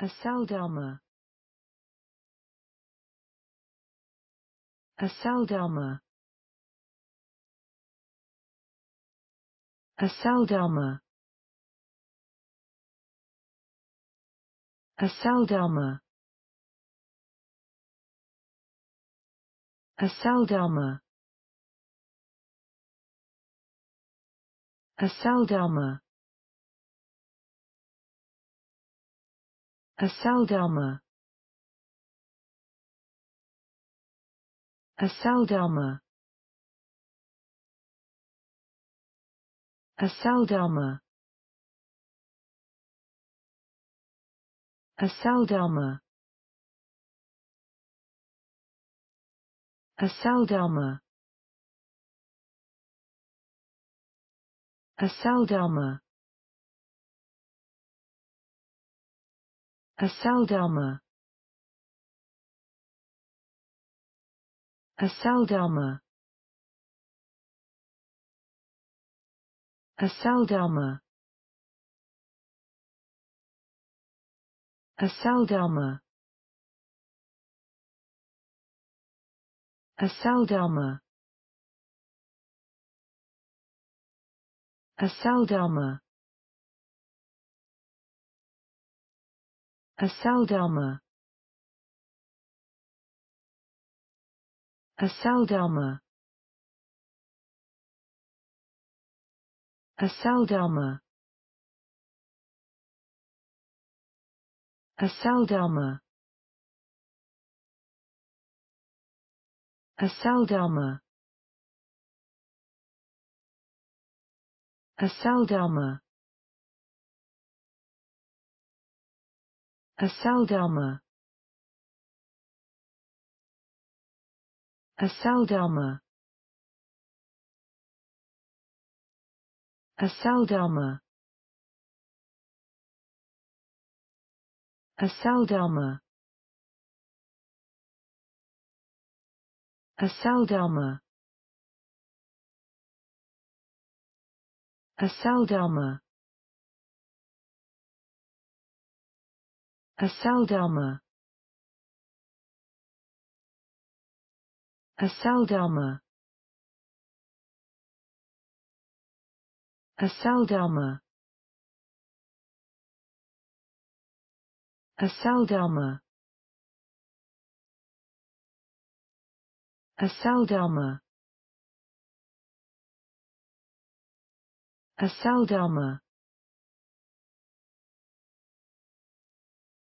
Asaldama. Asaldama. Asaldama. Asaldama. Asaldama. Asaldama. Asaldama. Asaldama. Asaldama. Asaldama. Asaldama. Asaldama. Asaldama. Asaldama. Asaldama. Asaldama. Asaldama. Asaldama. Asaldama. Asaldama. Asaldama. Asaldama. Asaldama. Asaldama. Asaldama. Asaldama. Asaldama. Asaldama. Asaldama. Asaldama. Asaldama. Asaldama. Asaldama. Asaldama. Asaldama. Asaldama.